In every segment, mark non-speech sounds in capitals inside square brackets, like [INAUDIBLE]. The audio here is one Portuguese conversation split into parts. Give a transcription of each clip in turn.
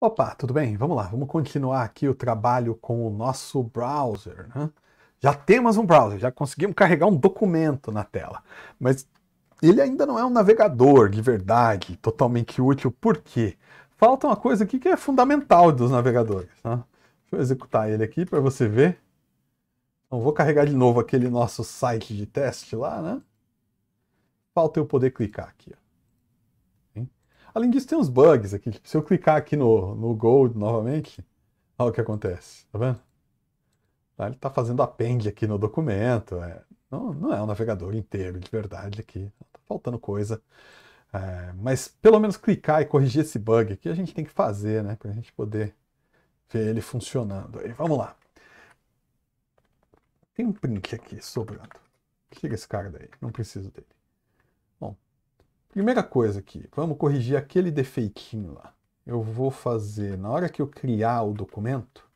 Opa, tudo bem? Vamos lá, vamos continuar aqui o trabalho com o nosso browser. Né? Já temos um browser, já conseguimos carregar um documento na tela, mas ele ainda não é um navegador de verdade, totalmente útil, por quê? Falta uma coisa aqui que é fundamental dos navegadores. Né? Deixa eu executar ele aqui para você ver. Então, vou carregar de novo aquele nosso site de teste lá, né? Falta eu poder clicar aqui. Ó. Além disso, tem uns bugs aqui. Tipo, se eu clicar aqui no, no Gold novamente, olha o que acontece, tá vendo? Ah, tá, ele está fazendo append aqui no documento. É, não, não é um navegador inteiro de verdade aqui. Tá faltando coisa. É, mas pelo menos clicar e corrigir esse bug aqui a gente tem que fazer, né? Para a gente poder ver ele funcionando. Aí, vamos lá. Tem um print aqui sobrando. Tira esse cara daí, não preciso dele. Primeira coisa aqui, vamos corrigir aquele defeitinho lá. Eu vou fazer, na hora que eu criar o documento,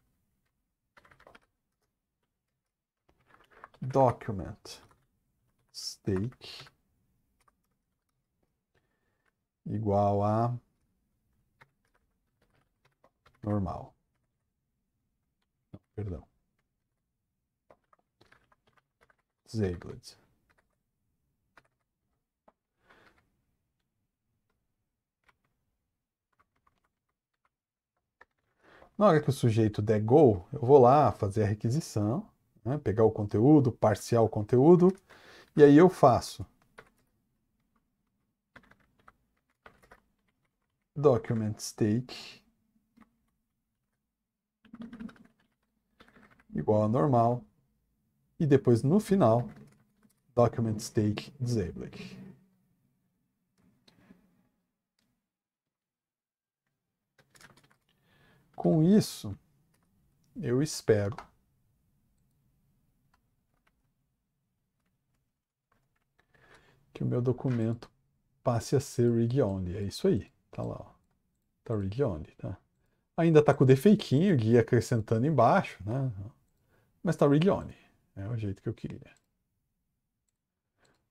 document stake igual a normal. Não, perdão. Zagled. Na hora que o sujeito der go, eu vou lá fazer a requisição, né, pegar o conteúdo, parcial o conteúdo, e aí eu faço document stake igual a normal e depois no final document stake disabled. Com isso, eu espero que o meu documento passe a ser read only. É isso aí. Tá lá, ó. Tá rig only, tá? Ainda tá com o defeitinho, guia acrescentando embaixo, né? Mas tá read only. É o jeito que eu queria.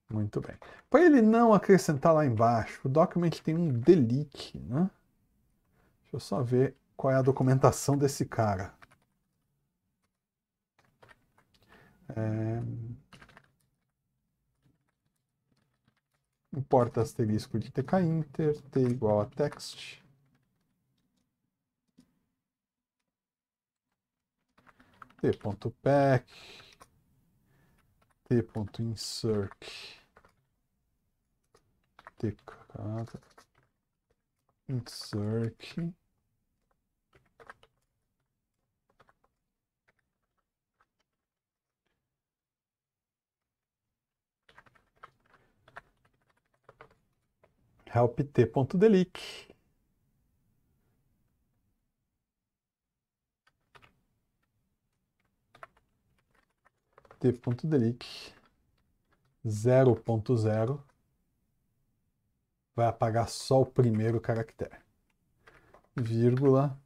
Muito bem. Para ele não acrescentar lá embaixo, o document tem um delete, né? Deixa eu só ver qual é a documentação desse cara. É... Importa asterisco de tk inter, t igual a text. t.pack, t.insert, tk, insert, help zero t.delic 0.0 vai apagar só o primeiro caractere, vírgula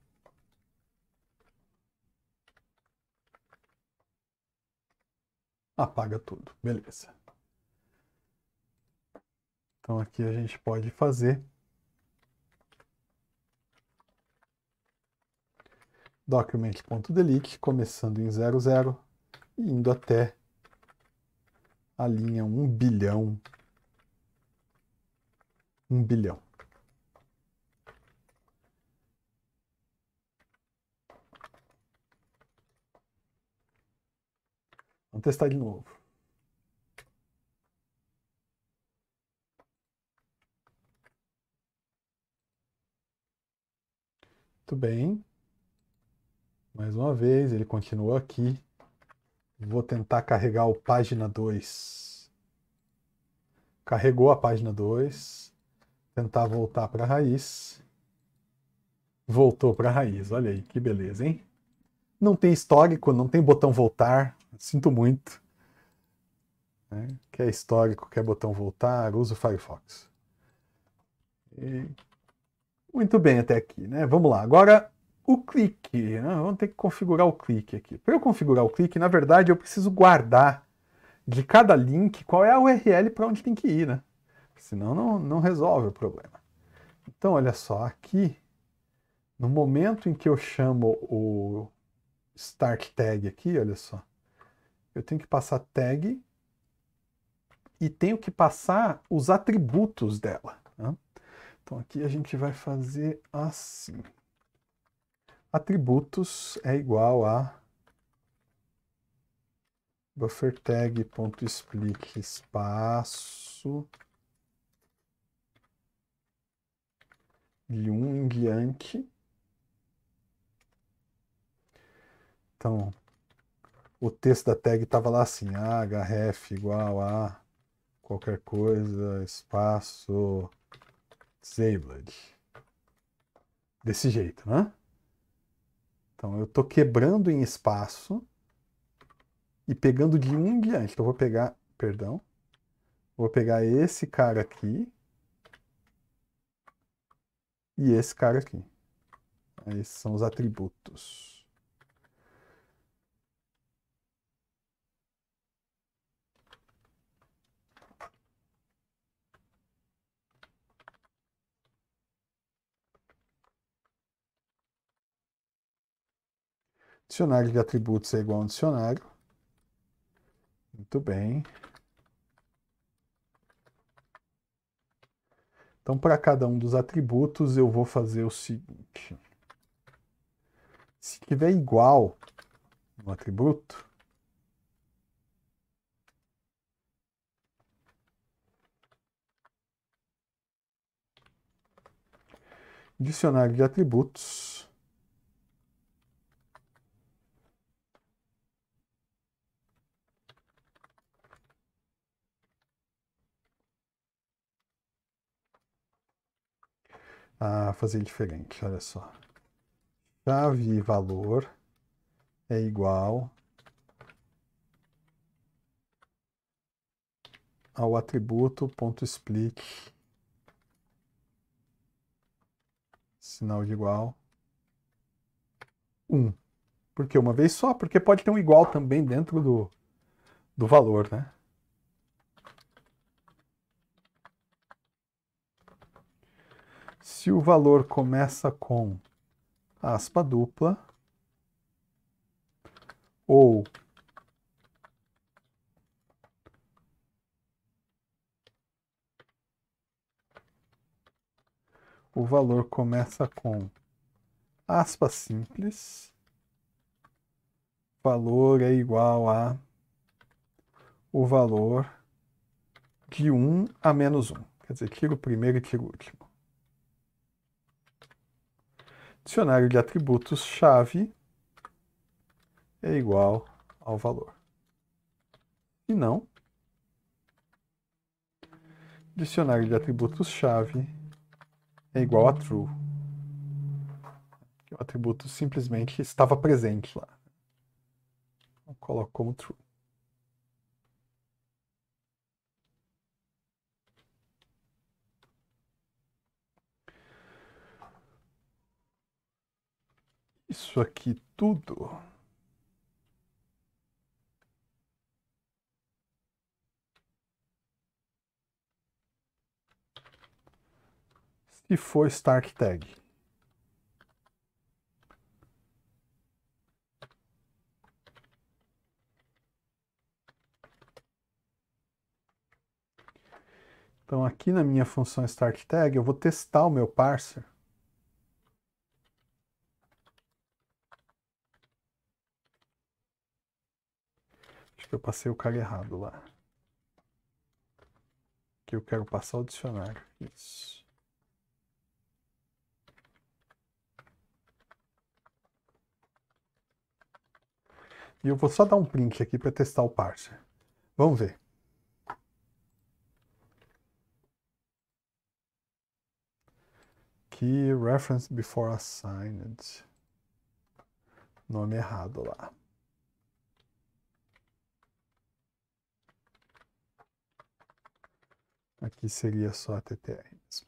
apaga tudo, beleza. Então aqui a gente pode fazer document.delete, começando em 00 e indo até a linha 1 bilhão. 1 bilhão. Vamos testar de novo. Muito bem. Mais uma vez, ele continua aqui. Vou tentar carregar o página 2. Carregou a página 2. Tentar voltar para a raiz. Voltou para a raiz. Olha aí, que beleza, hein? Não tem histórico, não tem botão voltar. Sinto muito. Né? Quer é histórico, quer é botão voltar, usa o Firefox. E muito bem até aqui, né? Vamos lá. Agora, o clique. Né? Vamos ter que configurar o clique aqui. Para eu configurar o clique, na verdade, eu preciso guardar de cada link qual é a URL para onde tem que ir, né? Senão não, não resolve o problema. Então, olha só, aqui, no momento em que eu chamo o start tag aqui, olha só, eu tenho que passar tag e tenho que passar os atributos dela. Né? Então aqui a gente vai fazer assim. Atributos é igual a buffer tag espaço explic um em diante. Então, o texto da tag estava lá assim, href igual a qualquer coisa, espaço, disabled. Desse jeito, né? Então eu estou quebrando em espaço e pegando de um em diante. Então eu vou pegar, perdão, vou pegar esse cara aqui e esse cara aqui. Esses são os atributos. Dicionário de atributos é igual a um dicionário. Muito bem. Então, para cada um dos atributos, eu vou fazer o seguinte. Se tiver igual no atributo, dicionário de atributos, a fazer diferente. Olha só. Chave valor é igual ao atributo ponto split sinal de igual 1. Porque uma vez só, porque pode ter um igual também dentro do, do valor, né? se o valor começa com aspa dupla ou o valor começa com aspa simples, valor é igual a o valor de 1 a menos 1. Quer dizer, tiro o primeiro e tiro o último dicionário de atributos-chave é igual ao valor. E não, dicionário de atributos-chave é igual a true. O atributo simplesmente estava presente lá. Então, Coloco como true. isso aqui tudo. Se for Stark Tag. Então aqui na minha função Start Tag eu vou testar o meu parser que eu passei o cara errado lá. Que eu quero passar o dicionário. Isso. E eu vou só dar um print aqui para testar o parser. Vamos ver. Key reference before assigned. Nome errado lá. Aqui seria só a TTR mesmo.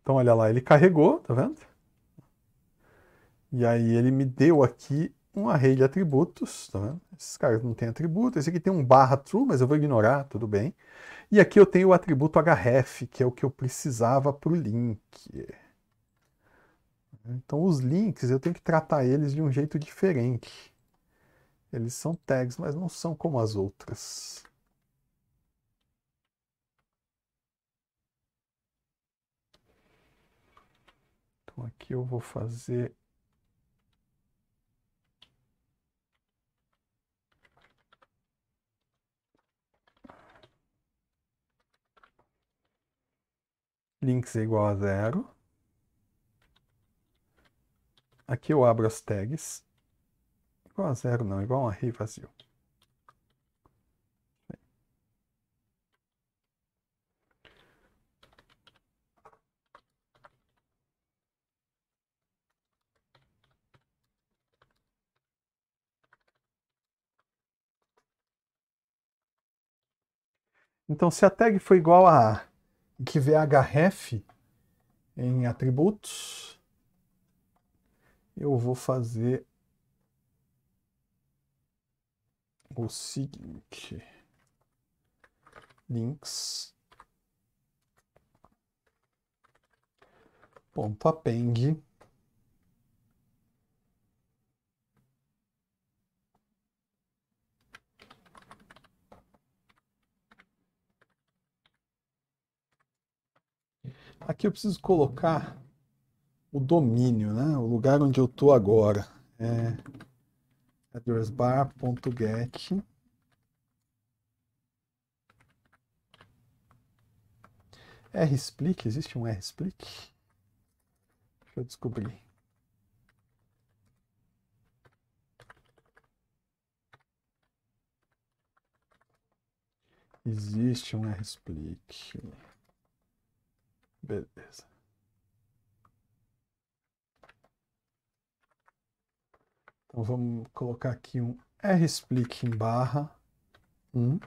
Então, olha lá, ele carregou, tá vendo? E aí ele me deu aqui um array de atributos, tá vendo? Esses caras não têm atributo, esse aqui tem um barra true, mas eu vou ignorar, tudo bem. E aqui eu tenho o atributo href, que é o que eu precisava para o link. Então os links eu tenho que tratar eles de um jeito diferente. Eles são tags, mas não são como as outras. Então aqui eu vou fazer links é igual a zero. Aqui eu abro as tags. Igual a zero não, igual a um array vazio. Então, se a tag for igual a A, que vê href em atributos, eu vou fazer o seguinte: links. Ponto append. Aqui eu preciso colocar o domínio, né? o lugar onde eu estou agora. É addressbar.get RSplick, existe um RSplick? Deixa eu descobrir. Existe um RSplick. Beleza. Então vamos colocar aqui um RSplit em barra 1.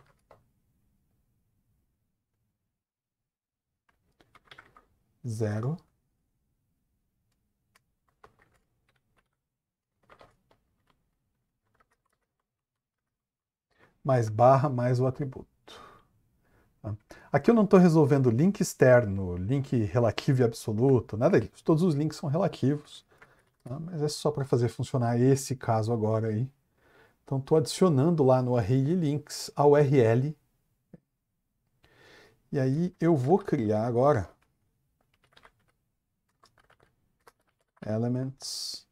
Zero. Mais barra, mais o atributo. Tá? Aqui eu não estou resolvendo link externo, link relativo e absoluto, nada disso. Todos os links são relativos. Ah, mas é só para fazer funcionar esse caso agora aí. Então estou adicionando lá no array links a URL. E aí eu vou criar agora elements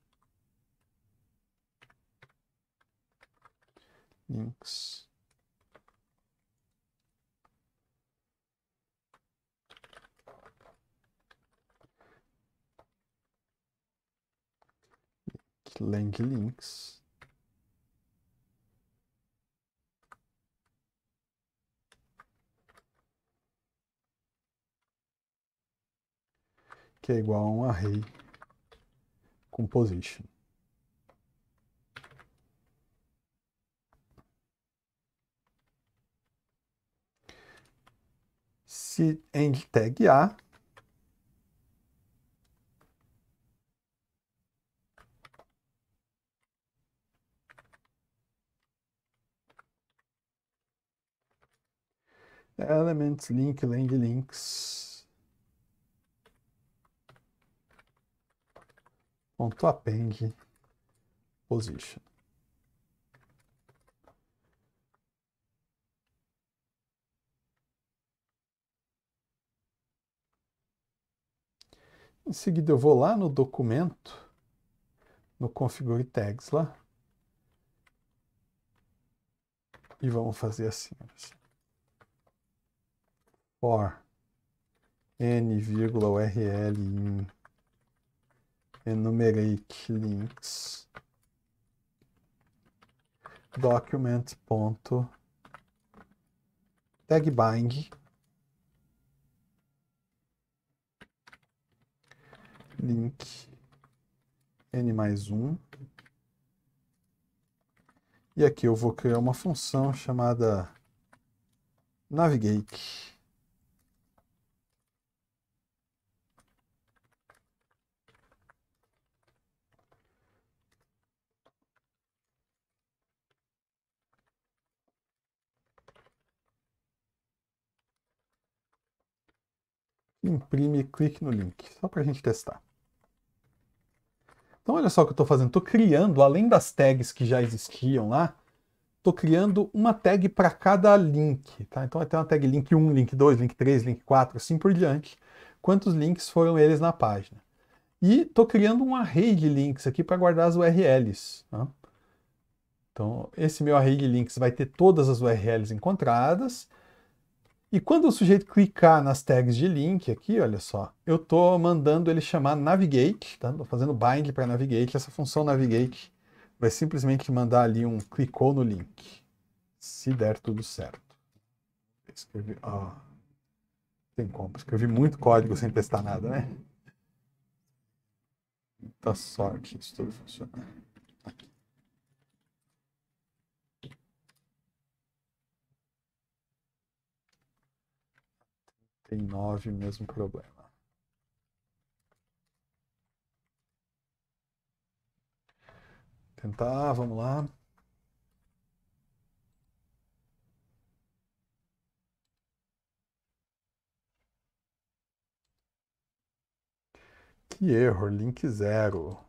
links lang links. que é igual a um array com position. Se end tag A, É, Elements link land links. Ponto append position. Em seguida eu vou lá no documento, no configure tags lá, e vamos fazer assim. assim for url in enumerate links document ponto tag bind link n mais um e aqui eu vou criar uma função chamada navigate imprime e clique no link, só para a gente testar. Então olha só o que eu estou fazendo, estou criando, além das tags que já existiam lá, estou criando uma tag para cada link. Tá? Então vai ter uma tag link 1, link 2, link 3, link 4, assim por diante, quantos links foram eles na página. E estou criando um array de links aqui para guardar as URLs. Tá? Então esse meu array de links vai ter todas as URLs encontradas, e quando o sujeito clicar nas tags de link aqui, olha só, eu estou mandando ele chamar navigate, tá? Estou fazendo bind para navigate, essa função navigate vai simplesmente mandar ali um clicou no link, se der tudo certo. Escrevi, ó, tem como, escrevi muito código sem testar nada, né? Muita tá sorte isso tudo funcionar. 49, mesmo problema. Tentar, vamos lá. Que erro, link zero.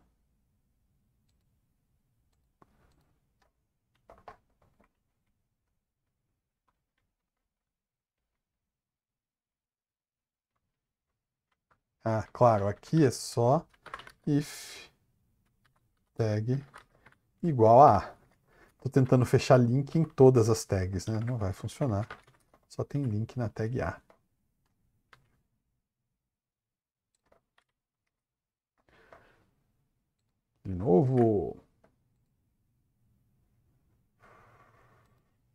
Ah, claro, aqui é só if tag igual a Estou tentando fechar link em todas as tags, né? Não vai funcionar. Só tem link na tag A. De novo.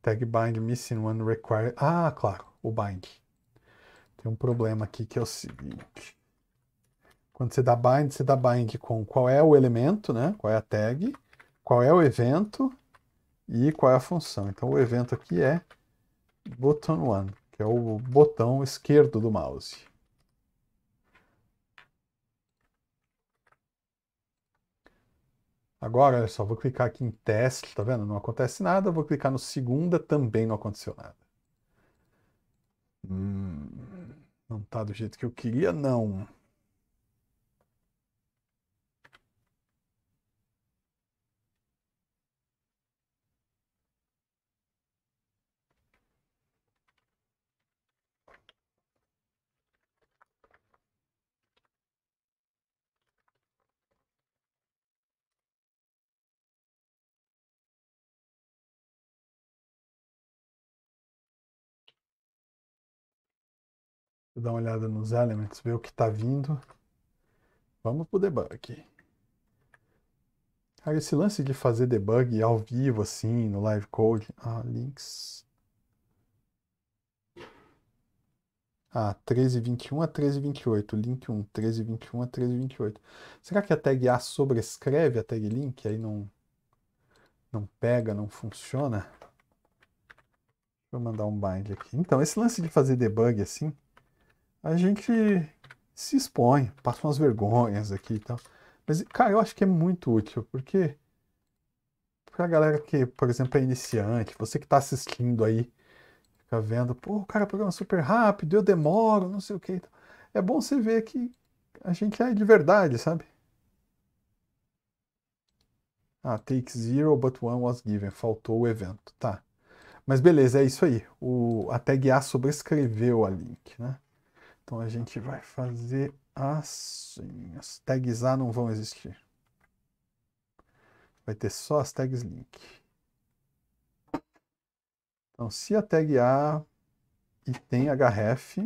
Tag bind missing one required. Ah, claro, o bind. Tem um problema aqui que é o seguinte. Quando você dá bind, você dá bind com qual é o elemento, né? qual é a tag, qual é o evento e qual é a função. Então o evento aqui é button 1 que é o botão esquerdo do mouse. Agora, olha só, vou clicar aqui em teste, tá vendo? Não acontece nada. Vou clicar no segunda, também não aconteceu nada. Hum, não tá do jeito que eu queria, não. dar uma olhada nos elements, ver o que está vindo. Vamos para o debug. Cara, esse lance de fazer debug ao vivo, assim, no live code. Ah, links. Ah, 1321 a 1328. Link 1, 1321 a 1328. Será que a tag A sobrescreve a tag link? Aí não, não pega, não funciona? Vou mandar um bind aqui. Então, esse lance de fazer debug assim a gente se expõe, passa umas vergonhas aqui e tal. Mas, cara, eu acho que é muito útil, porque pra galera que, por exemplo, é iniciante, você que tá assistindo aí, fica vendo, pô, o cara programa super rápido, eu demoro, não sei o que. É bom você ver que a gente é de verdade, sabe? Ah, take zero, but one was given. Faltou o evento, tá. Mas beleza, é isso aí. O, a tag A sobrescreveu a link, né? Então a gente vai fazer assim. As tags A não vão existir. Vai ter só as tags link. Então se a tag A e tem href,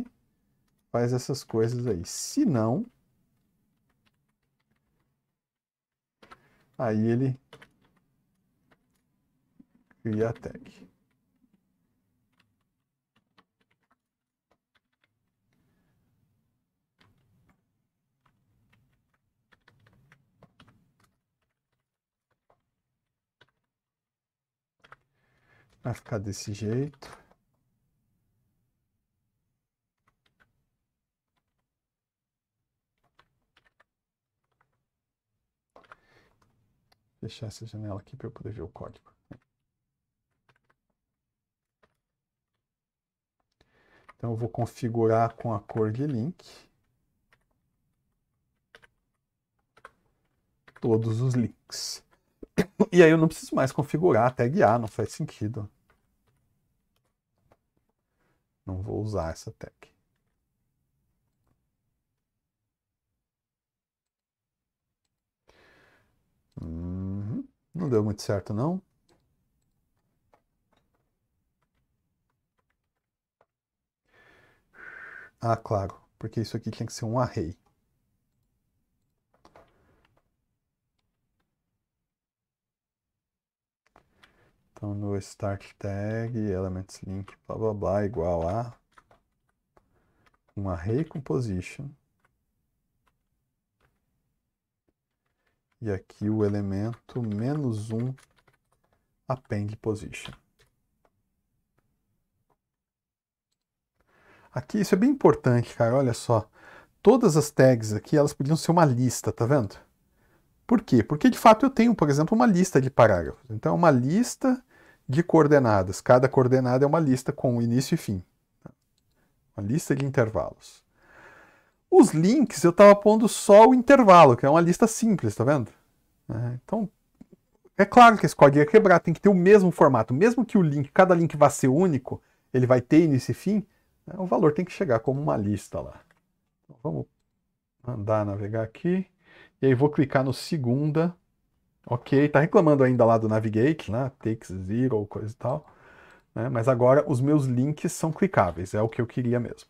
faz essas coisas aí. Se não, aí ele cria a tag. Vai ficar desse jeito. deixar essa janela aqui para eu poder ver o código. Então eu vou configurar com a cor de link. Todos os links. [COUGHS] E aí eu não preciso mais configurar a tag A, não faz sentido. Não vou usar essa tag. Uhum. Não deu muito certo, não. Ah, claro, porque isso aqui tinha que ser um array. então no start tag, elements link, blá blá blá, igual a um array com position. E aqui o elemento menos um append position. Aqui isso é bem importante, cara, olha só. Todas as tags aqui, elas podiam ser uma lista, tá vendo? Por quê? Porque de fato eu tenho, por exemplo, uma lista de parágrafos. Então é uma lista de coordenadas. Cada coordenada é uma lista com início e fim. Tá? Uma lista de intervalos. Os links eu estava pondo só o intervalo, que é uma lista simples, está vendo? É, então, é claro que esse código ia é quebrar, tem que ter o mesmo formato. Mesmo que o link, cada link vá ser único, ele vai ter início e fim, né? o valor tem que chegar como uma lista lá. Então, vamos mandar navegar aqui. E aí vou clicar no segunda Ok, tá reclamando ainda lá do Navigate, né? Takes Zero, coisa e tal. Né? Mas agora os meus links são clicáveis, é o que eu queria mesmo.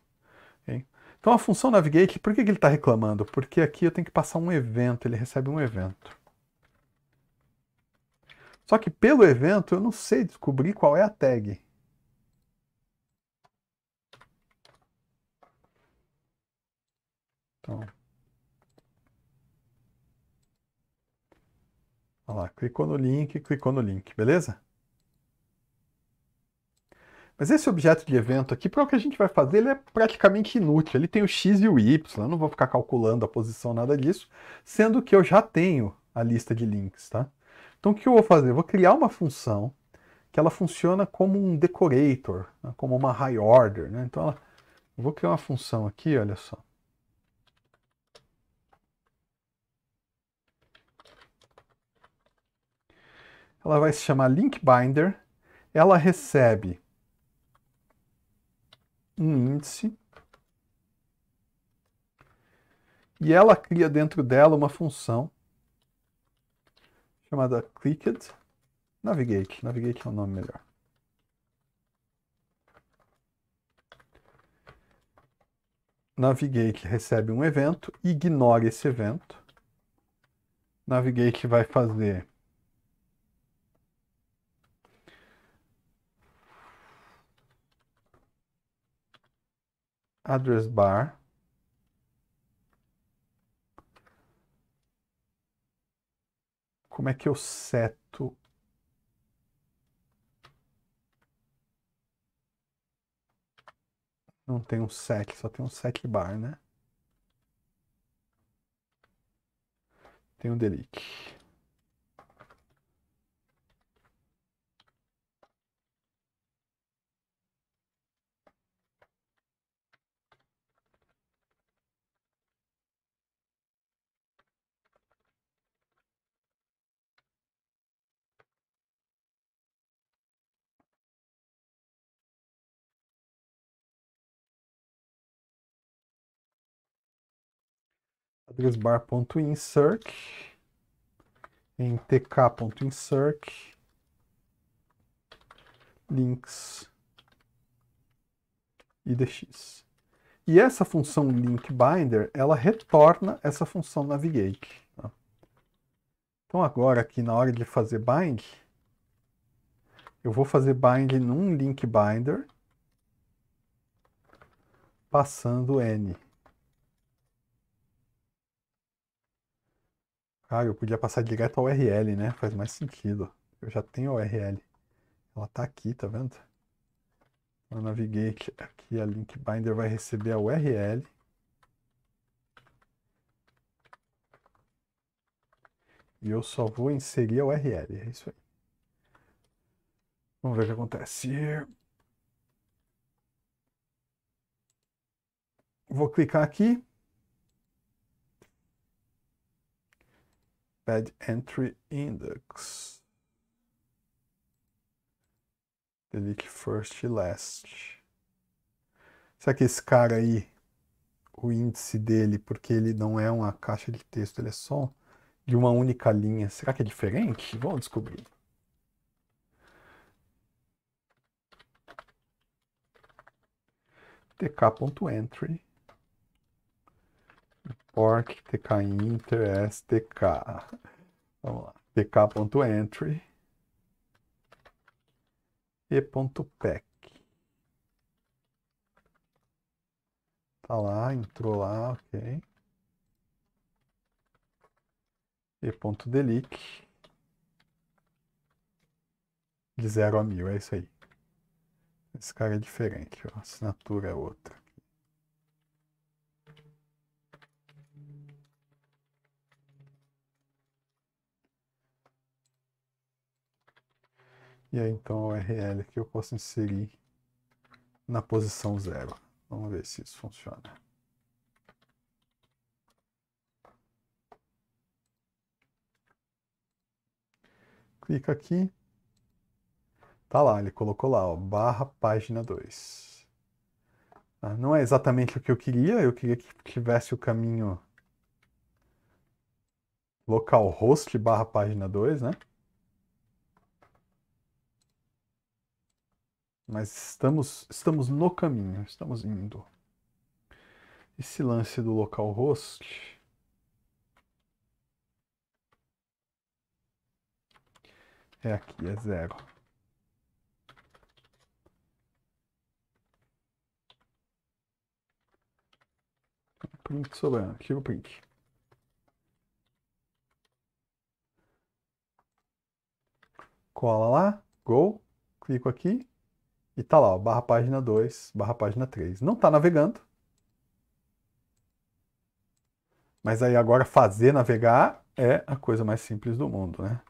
Okay? Então a função Navigate, por que, que ele está reclamando? Porque aqui eu tenho que passar um evento, ele recebe um evento. Só que pelo evento eu não sei descobrir qual é a tag. Então, Olha lá, clicou no link, clicou no link, beleza? Mas esse objeto de evento aqui, para o que a gente vai fazer, ele é praticamente inútil. Ele tem o x e o y, eu não vou ficar calculando a posição, nada disso, sendo que eu já tenho a lista de links, tá? Então o que eu vou fazer? Eu vou criar uma função que ela funciona como um decorator, né? como uma high order, né? Então ela... eu vou criar uma função aqui, olha só. ela vai se chamar link binder, ela recebe um índice e ela cria dentro dela uma função chamada clicked navigate. Navigate é o nome melhor. Navigate recebe um evento, ignora esse evento. Navigate vai fazer address bar. Como é que eu seto? Não tem um set, só tem um set bar, né? Tem um delete. address-bar.insert em tk.insert links idx. E essa função linkBinder, ela retorna essa função navigate. Tá? Então agora aqui na hora de fazer bind, eu vou fazer bind num linkBinder passando n. Ah, eu podia passar direto a URL, né? Faz mais sentido. Eu já tenho a URL. Ela tá aqui, tá vendo? Na Navigate, aqui a link binder vai receber a URL. E eu só vou inserir a URL, é isso aí. Vamos ver o que acontece. Vou clicar aqui, Pad Entry Index. Delete first e last. Será que esse cara aí, o índice dele, porque ele não é uma caixa de texto, ele é só de uma única linha. Será que é diferente? Vamos descobrir. tk.entry import tkinter stk. Vamos lá. tk.entry e.pack. Tá lá, entrou lá, ok. e.delic de 0 a 1000, é isso aí. Esse cara é diferente, ó. a assinatura é outra. E aí então a é URL que eu posso inserir na posição zero. Vamos ver se isso funciona. Clica aqui. Tá lá, ele colocou lá, ó, barra página 2. Ah, não é exatamente o que eu queria, eu queria que tivesse o caminho localhost barra página 2, né? mas estamos, estamos no caminho, estamos indo. Esse lance do local localhost. É aqui, é zero. Print sobrando, tira o print. Cola lá, go, clico aqui, e tá lá, ó, barra página 2, barra página 3. Não está navegando. Mas aí agora fazer navegar é a coisa mais simples do mundo, né?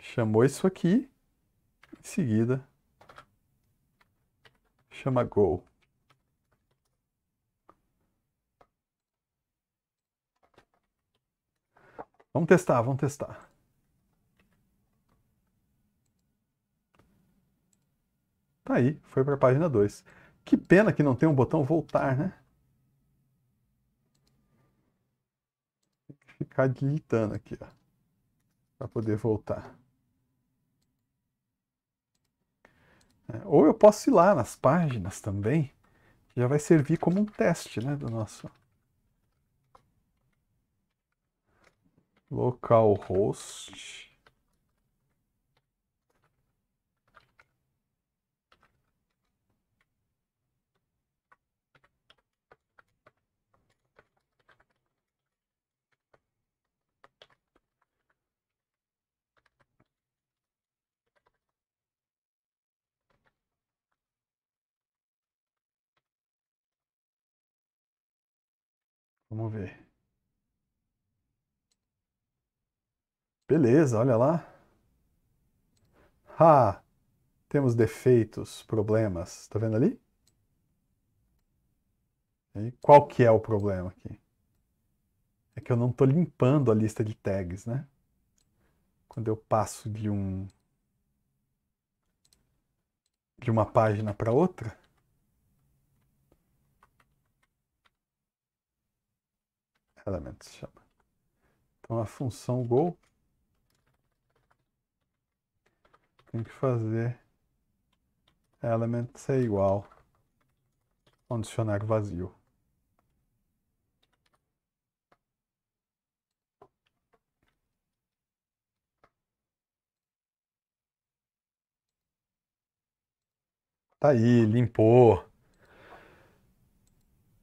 Chamou isso aqui, em seguida chama go. Vamos testar, vamos testar. Tá aí, foi para a página 2. Que pena que não tem um botão voltar, né? Tem que ficar digitando aqui, ó, para poder voltar. É, ou eu posso ir lá nas páginas também, já vai servir como um teste, né, do nosso localhost. Vamos ver. Beleza, olha lá. Ah, temos defeitos, problemas. Tá vendo ali? E qual que é o problema aqui? É que eu não estou limpando a lista de tags, né? Quando eu passo de um de uma página para outra, Elemento se chama. Então a função go tem que fazer element ser igual a um dicionário vazio. Tá aí, limpou.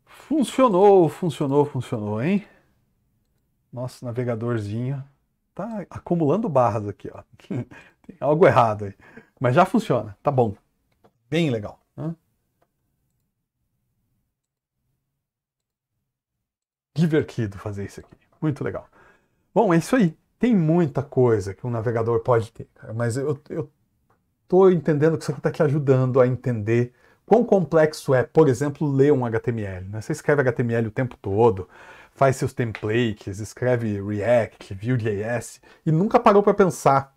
Funcionou, funcionou, funcionou, hein? nosso navegadorzinho tá acumulando barras aqui, ó. [LAUGHS] Tem algo errado aí. Mas já funciona, tá bom. Bem legal. Né? Divertido fazer isso aqui. Muito legal. Bom, é isso aí. Tem muita coisa que um navegador pode ter, cara, mas eu, eu tô entendendo que isso aqui está te ajudando a entender quão complexo é, por exemplo, ler um HTML. Né? Você escreve HTML o tempo todo, faz seus templates, escreve React, Vue.js e nunca parou para pensar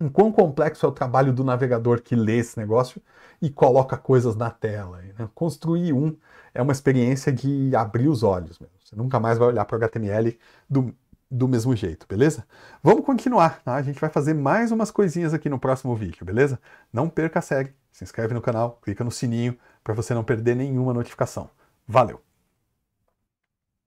em quão complexo é o trabalho do navegador que lê esse negócio e coloca coisas na tela. Né? Construir um é uma experiência de abrir os olhos. Mesmo. Você nunca mais vai olhar para o HTML do, do mesmo jeito, beleza? Vamos continuar, tá? A gente vai fazer mais umas coisinhas aqui no próximo vídeo, beleza? Não perca a série, se inscreve no canal, clica no sininho para você não perder nenhuma notificação. Valeu!